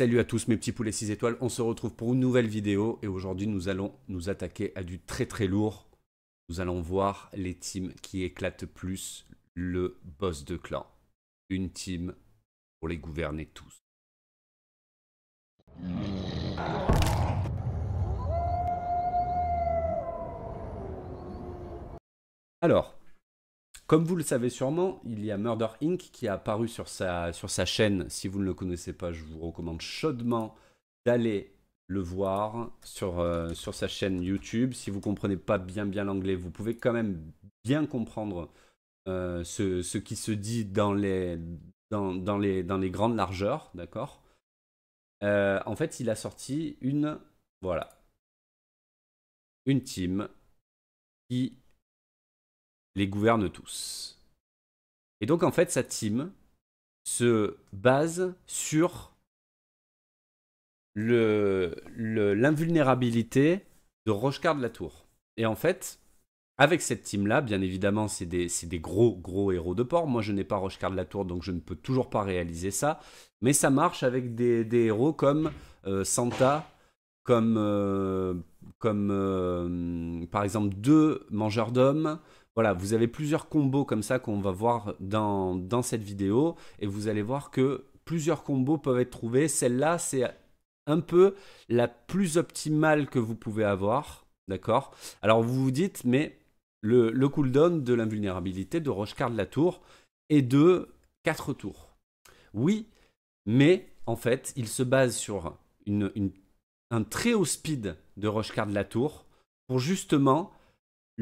Salut à tous mes petits poulets 6 étoiles, on se retrouve pour une nouvelle vidéo et aujourd'hui nous allons nous attaquer à du très très lourd. Nous allons voir les teams qui éclatent plus le boss de clan. Une team pour les gouverner tous. Alors, comme vous le savez sûrement, il y a Murder Inc. qui a apparu sur sa, sur sa chaîne. Si vous ne le connaissez pas, je vous recommande chaudement d'aller le voir sur, euh, sur sa chaîne YouTube. Si vous ne comprenez pas bien bien l'anglais, vous pouvez quand même bien comprendre euh, ce, qui se dit dans les, dans, dans les, grandes largeurs, d'accord euh, En fait, il a sorti une, voilà, une team qui les gouverne tous. Et donc en fait, sa team se base sur l'invulnérabilité le, l'invulnérabilité de Rochecard de la Tour. Et en fait, avec cette team-là, bien évidemment, c'est des, des, gros, gros héros de port. Moi, je n'ai pas Rochecard de la Tour, donc je ne peux toujours pas réaliser ça. Mais ça marche avec des, héros comme euh, Santa, comme, euh, comme euh, par exemple deux mangeurs d'hommes, voilà, vous avez plusieurs combos comme ça qu'on va voir dans, cette vidéo et vous allez voir que plusieurs combos peuvent être trouvés. Celle-là, c'est un peu la plus optimale que vous pouvez avoir. D'accord Alors vous vous dites, mais le, cooldown de l'invulnérabilité de Rochecard de la tour est de 4 tours. Oui, mais en fait, il se base sur un très haut speed de Rochecard de la tour pour justement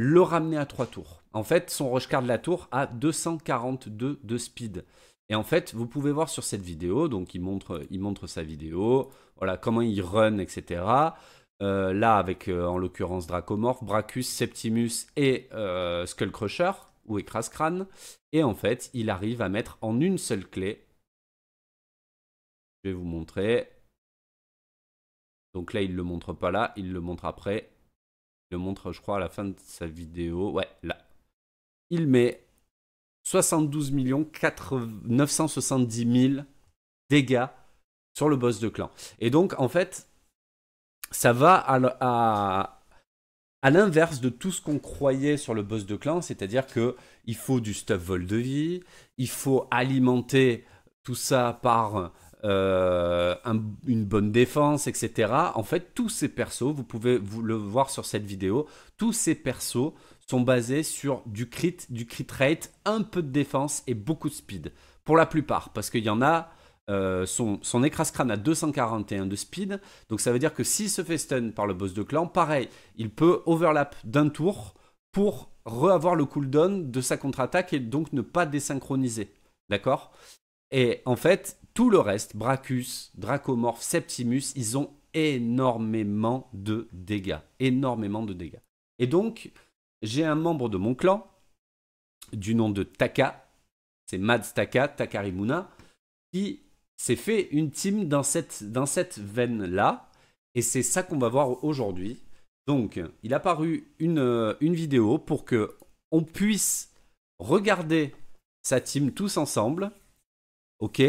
le ramener à 3 tours. En fait, son rush de la tour a 242 de speed. Et en fait, vous pouvez voir sur cette vidéo, donc il montre, il montre sa vidéo, voilà comment il run, etc. Euh, là, avec euh, en l'occurrence Dracomorph, Bracus, Septimus et euh, Skullcrusher, ou Écrase Crâne. Et en fait, il arrive à mettre en une seule clé. Je vais vous montrer. Donc là, il ne le montre pas là, il le montre après le montre, je crois, à la fin de sa vidéo. Ouais, là. Il met 72 millions 970 000 dégâts sur le boss de clan. Et donc, en fait, ça va à, à l'inverse de tout ce qu'on croyait sur le boss de clan, c'est-à-dire que il faut du stuff vol de vie, il faut alimenter tout ça par euh, une bonne défense, etc. En fait, tous ces persos, vous pouvez vous le voir sur cette vidéo, tous ces persos sont basés sur du crit, du crit rate, un peu de défense et beaucoup de speed. Pour la plupart, parce qu'il y en a, euh, son, son écrase-crâne à 241 de speed. Donc ça veut dire que s'il se fait stun par le boss de clan, pareil, il peut overlap d'un tour pour re-avoir le cooldown de sa contre-attaque et donc ne pas désynchroniser. D'accord Et en fait, tout le reste, Bracus, Dracomorph, Septimus, ils ont énormément de dégâts. Énormément de dégâts. Et donc, j'ai un membre de mon clan, du nom de Taka, c'est Mads Taka, Takarimuna, qui s'est fait une team dans cette, dans cette veine-là. Et c'est ça qu'on va voir aujourd'hui. Donc, il a paru une, une vidéo pour que on puisse regarder sa team tous ensemble. Ok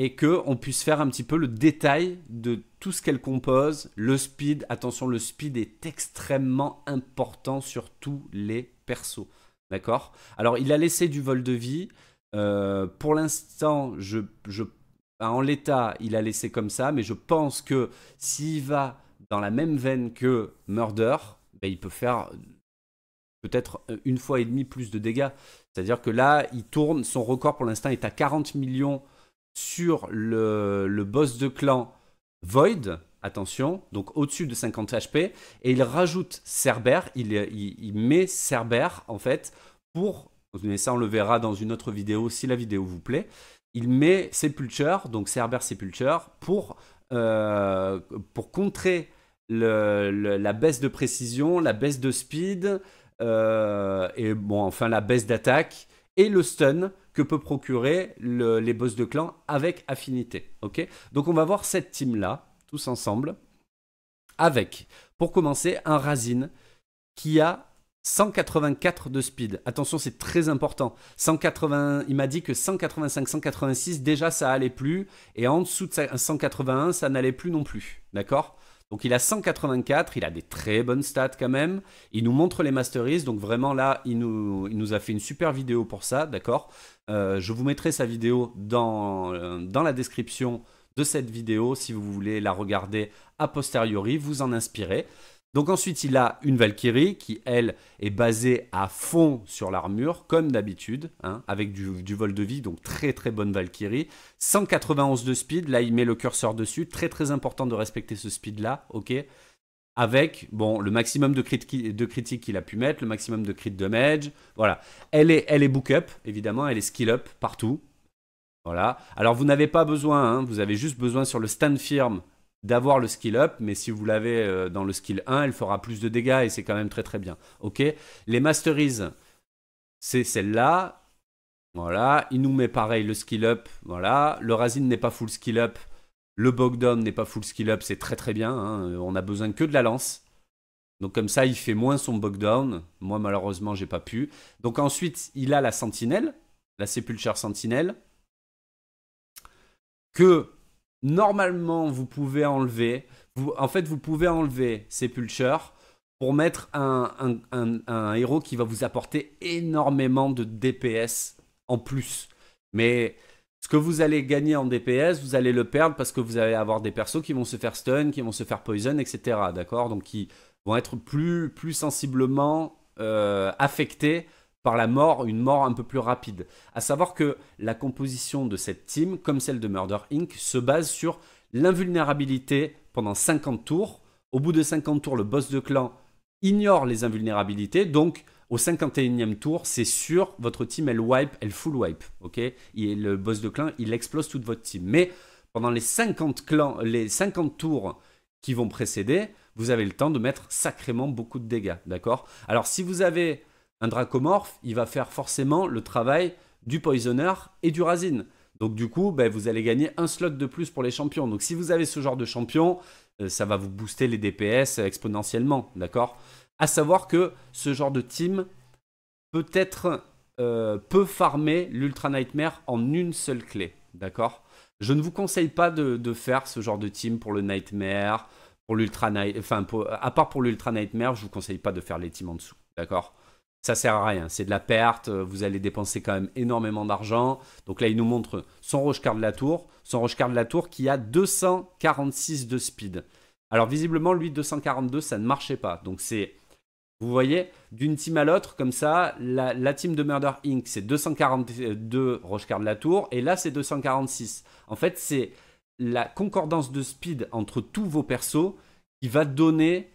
et qu'on puisse faire un petit peu le détail de tout ce qu'elle compose. Le speed, attention, le speed est extrêmement important sur tous les persos. D'accord Alors, il a laissé du vol de vie. Euh, pour l'instant, je, en l'état, il a laissé comme ça, mais je pense que s'il va dans la même veine que Murder, ben, il peut faire peut-être une fois et demi plus de dégâts. C'est-à-dire que là, il tourne, son record pour l'instant est à 40 millions sur le, boss de clan Void, attention, donc au-dessus de 50 HP, et il rajoute Cerber, il, met Cerber en fait pour, mais ça on le verra dans une autre vidéo si la vidéo vous plaît, il met Sepulture, donc Cerber Sepulture, pour, euh, pour contrer la baisse de précision, la baisse de speed, euh, et bon, enfin la baisse d'attaque, et le stun que peut procurer les boss de clan avec affinité. Ok Donc on va voir cette team là, tous ensemble, avec, pour commencer, un Razin qui a 184 de speed. Attention, c'est très important. 180, il m'a dit que 185, 186, déjà ça allait plus. Et en dessous de 181, ça n'allait plus non plus. D'accord donc il a 184, il a des très bonnes stats quand même. Il nous montre les masteries, donc vraiment là, il nous, a fait une super vidéo pour ça, d'accord euh, Je vous mettrai sa vidéo dans, euh, dans la description de cette vidéo si vous voulez la regarder a posteriori, vous en inspirer. Donc ensuite, il a une Valkyrie qui, elle, est basée à fond sur l'armure, comme d'habitude, hein, avec du, vol de vie, donc très très bonne Valkyrie. 191 de speed, là il met le curseur dessus, très très important de respecter ce speed-là, ok avec bon, le maximum de, de critiques qu'il a pu mettre, le maximum de crit damage. Voilà. Elle est, elle est book up, évidemment, elle est skill up partout. Voilà. Alors vous n'avez pas besoin, hein, vous avez juste besoin sur le stand firm d'avoir le skill up, mais si vous l'avez euh, dans le skill 1, elle fera plus de dégâts et c'est quand même très très bien. Ok Les masteries, c'est celle-là. Voilà. Il nous met pareil le skill up. Voilà. Le Razine n'est pas full skill up. Le bogdown n'est pas full skill up. C'est très très bien. Hein. On a besoin que de la lance. Donc comme ça, il fait moins son Bogdown. Moi, malheureusement, j'ai pas pu. Donc ensuite, il a la Sentinelle, la Sépulture Sentinelle, que Normalement, vous pouvez enlever. Vous, en fait, vous pouvez enlever pour mettre un, héros qui va vous apporter énormément de DPS en plus. Mais ce que vous allez gagner en DPS, vous allez le perdre parce que vous allez avoir des persos qui vont se faire stun, qui vont se faire poison, etc. D'accord Donc qui vont être plus, plus sensiblement euh, affectés la mort, une mort un peu plus rapide. À savoir que la composition de cette team, comme celle de Murder Inc., se base sur l'invulnérabilité pendant 50 tours. Au bout de 50 tours, le boss de clan ignore les invulnérabilités, donc au 51e tour, c'est sûr, votre team elle wipe, elle full wipe, ok Et le boss de clan, il explose toute votre team. Mais pendant les 50 clans, les 50 tours qui vont précéder, vous avez le temps de mettre sacrément beaucoup de dégâts, d'accord Alors si vous avez un dracomorphe, il va faire forcément le travail du Poisoner et du rasine. Donc du coup, ben, vous allez gagner un slot de plus pour les champions. Donc si vous avez ce genre de champion, euh, ça va vous booster les DPS exponentiellement, d'accord À savoir que ce genre de team peut être euh, peut farmer l'Ultra Nightmare en une seule clé, d'accord Je ne vous conseille pas de, faire ce genre de team pour le Nightmare, pour l'Ultra Nightmare, enfin à part pour l'Ultra Nightmare, je vous conseille pas de faire les teams en dessous, d'accord ça sert à rien. C'est de la perte, euh, vous allez dépenser quand même énormément d'argent. Donc là, il nous montre son Rochecard de la Tour, son Rochecard de la Tour qui a 246 de speed. Alors visiblement, lui, 242, ça ne marchait pas. Donc c'est, vous voyez, d'une team à l'autre, comme ça, la, team de Murder Inc., c'est 242 Rochecard de la Tour, et là, c'est 246. En fait, c'est la concordance de speed entre tous vos persos qui va donner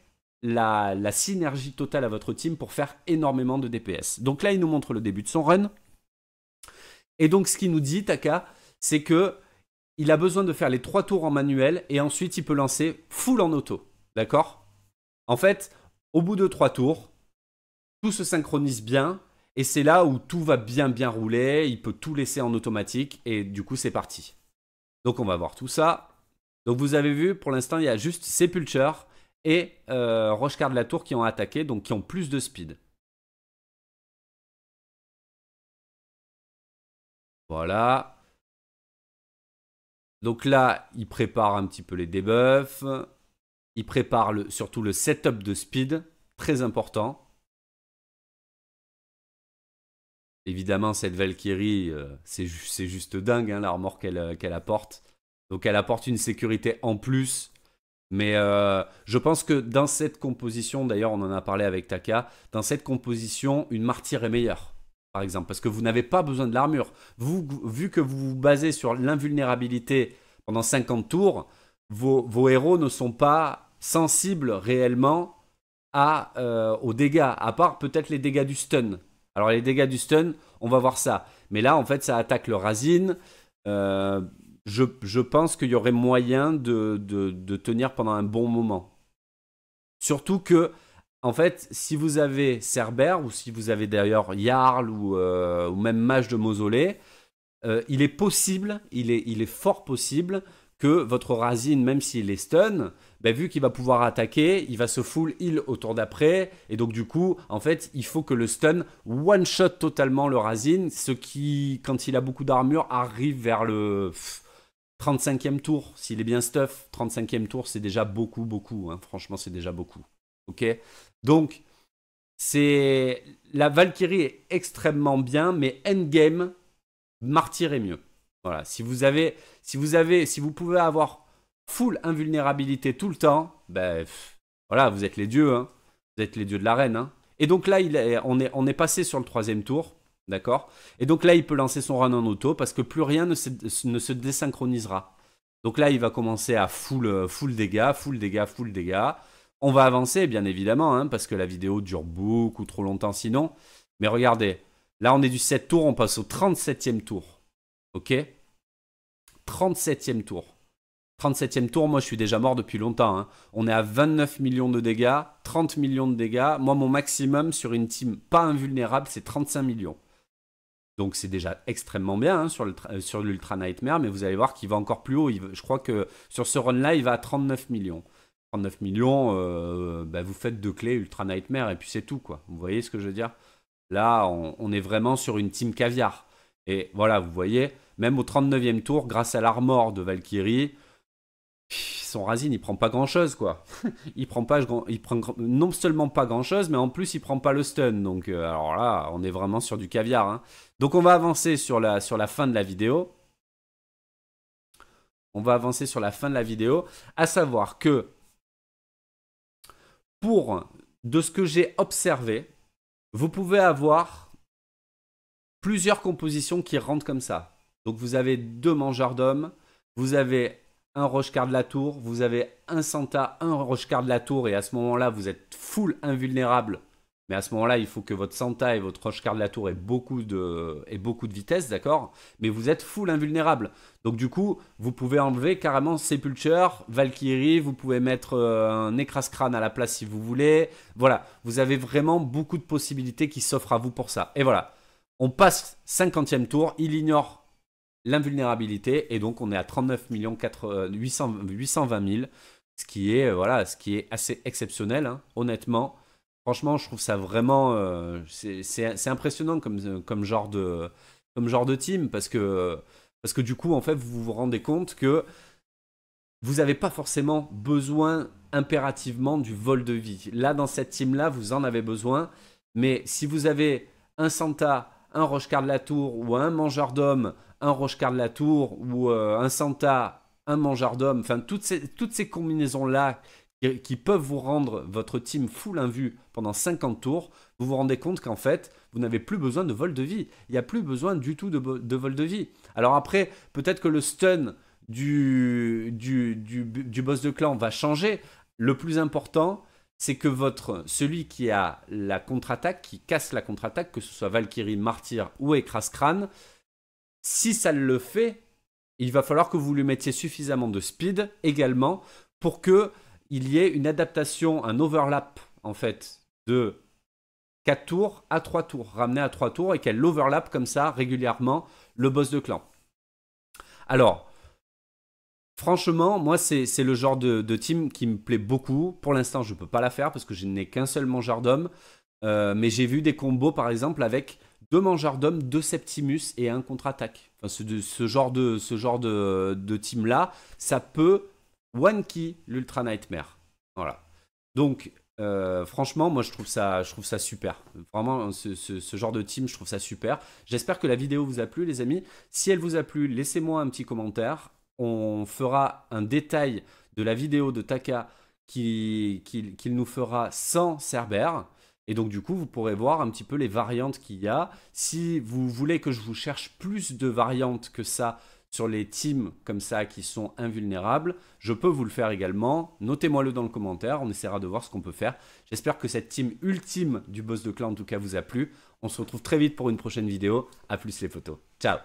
la, synergie totale à votre team pour faire énormément de DPS. Donc là, il nous montre le début de son run. Et donc, ce qu'il nous dit, Taka, c'est que il a besoin de faire les trois tours en manuel et ensuite il peut lancer full en auto. D'accord En fait, au bout de trois tours, tout se synchronise bien et c'est là où tout va bien bien rouler. Il peut tout laisser en automatique et du coup, c'est parti. Donc, on va voir tout ça. Donc, vous avez vu, pour l'instant, il y a juste Sepulture et euh, de la Tour qui ont attaqué, donc qui ont plus de speed. Voilà. Donc là, il prépare un petit peu les debuffs. Il prépare surtout le setup de speed, très important. Évidemment, cette Valkyrie, euh, c'est, juste dingue, hein, l'armor la euh, qu'elle, apporte. Donc elle apporte une sécurité en plus mais euh, je pense que dans cette composition, d'ailleurs, on en a parlé avec Taka, dans cette composition, une martyre est meilleure, par exemple, parce que vous n'avez pas besoin de l'armure. Vous, vu que vous vous basez sur l'invulnérabilité pendant 50 tours, vos, héros ne sont pas sensibles réellement euh, aux dégâts, à part peut-être les dégâts du stun. Alors, les dégâts du stun, on va voir ça. Mais là, en fait, ça attaque le Razine. Euh, je, pense qu'il y aurait moyen de, tenir pendant un bon moment. Surtout que, en fait, si vous avez Cerber, ou si vous avez d'ailleurs Jarl, ou, euh, même Mage de Mausolée, euh, il est possible, il est, fort possible que votre Razine, même s'il est stun, ben, vu qu'il va pouvoir attaquer, il va se full heal au tour d'après. Et donc, du coup, en fait, il faut que le stun one-shot totalement le Razine, ce qui, quand il a beaucoup d'armure, arrive vers le. 35e tour, s'il est bien stuff, 35e tour, c'est déjà beaucoup, beaucoup. Hein. Franchement, c'est déjà beaucoup. Ok Donc, c'est. La Valkyrie est extrêmement bien, mais endgame, Martyr est mieux. Voilà. Si vous avez. Si vous avez. Si vous pouvez avoir full invulnérabilité tout le temps, ben. voilà, vous êtes les dieux. Hein. Vous êtes les dieux de l'arène. Hein. Et donc là, on, est, on est passé sur le troisième tour. D'accord Et donc là, il peut lancer son run en auto parce que plus rien ne se, désynchronisera. Donc là, il va commencer à euh, full, dégâts, full dégâts, full dégâts. On va avancer, bien évidemment, hein, parce que la vidéo dure beaucoup trop longtemps sinon. Mais regardez, là, on est du 7 tour, on passe au 37e tour. Ok 37e tour. 37e tour, moi je suis déjà mort depuis longtemps. Hein. On est à 29 millions de dégâts, 30 millions de dégâts. Moi mon maximum sur une team pas invulnérable c'est 35 millions. Donc c'est déjà extrêmement bien hein, euh, sur l'Ultra Nightmare, mais vous allez voir qu'il va encore plus haut. je crois que sur ce run-là, il va à 39 millions. 39 millions, euh, bah, vous faites deux clés Ultra Nightmare et puis c'est tout, quoi. Vous voyez ce que je veux dire Là, on, on, est vraiment sur une team caviar. Et voilà, vous voyez, même au 39e tour, grâce à l'armor de Valkyrie, son Razine, il prend pas grand chose quoi. il prend pas, il prend non seulement pas grand chose, mais en plus il prend pas le stun. Donc euh, alors là, on est vraiment sur du caviar. Hein. Donc on va avancer sur la, sur la fin de la vidéo. On va avancer sur la fin de la vidéo, à savoir que pour de ce que j'ai observé, vous pouvez avoir plusieurs compositions qui rentrent comme ça. Donc vous avez deux mangeurs d'hommes, vous avez un Rochecard de la tour, vous avez un Santa, un Rochecard de la tour, et à ce moment-là, vous êtes full invulnérable. Mais à ce moment-là, il faut que votre Santa et votre Rochecard de la tour aient beaucoup de, beaucoup de vitesse, d'accord Mais vous êtes full invulnérable. Donc du coup, vous pouvez enlever carrément Sépulture, Valkyrie, vous pouvez mettre euh, un écrase-crâne à la place si vous voulez. Voilà, vous avez vraiment beaucoup de possibilités qui s'offrent à vous pour ça. Et voilà, on passe 50e tour, il ignore l'invulnérabilité et donc on est à 39 millions 820 000 euh, ce qui est euh, voilà ce qui est assez exceptionnel hein, honnêtement franchement je trouve ça vraiment euh, c'est impressionnant comme, comme genre de comme genre de team parce que parce que du coup en fait vous vous rendez compte que vous n'avez pas forcément besoin impérativement du vol de vie là dans cette team là vous en avez besoin mais si vous avez un Santa un Rochecard de la Tour ou un Mangeur d'Homme un la Tour ou euh, un Santa, un d'Homme, enfin toutes ces, toutes ces combinaisons-là qui, peuvent vous rendre votre team full invu pendant 50 tours, vous vous rendez compte qu'en fait, vous n'avez plus besoin de vol de vie. Il n'y a plus besoin du tout de, vol de vie. Alors après, peut-être que le stun du, du, boss de clan va changer. Le plus important, c'est que votre, celui qui a la contre-attaque, qui casse la contre-attaque, que ce soit Valkyrie, Martyr ou Écrase si ça le fait, il va falloir que vous lui mettiez suffisamment de speed également pour qu'il il y ait une adaptation, un overlap en fait de 4 tours à 3 tours, ramener à 3 tours et qu'elle overlap comme ça régulièrement le boss de clan. Alors, franchement, moi c'est le genre de, team qui me plaît beaucoup. Pour l'instant, je ne peux pas la faire parce que je n'ai qu'un seul mangeur d'homme, euh, mais j'ai vu des combos par exemple avec deux mangeurs d'hommes, deux Septimus et un contre-attaque. ce, genre de, team-là, ça peut one-key l'Ultra Nightmare. Voilà. Donc, euh, franchement, moi je trouve ça, je trouve ça super. Vraiment, ce, genre de team, je trouve ça super. J'espère que la vidéo vous a plu, les amis. Si elle vous a plu, laissez-moi un petit commentaire. On fera un détail de la vidéo de Taka qu'il qui, nous fera sans Cerber. Et donc du coup, vous pourrez voir un petit peu les variantes qu'il y a. Si vous voulez que je vous cherche plus de variantes que ça sur les teams comme ça qui sont invulnérables, je peux vous le faire également. Notez-moi le dans le commentaire, on essaiera de voir ce qu'on peut faire. J'espère que cette team ultime du boss de clan en tout cas vous a plu. On se retrouve très vite pour une prochaine vidéo. À plus les photos. Ciao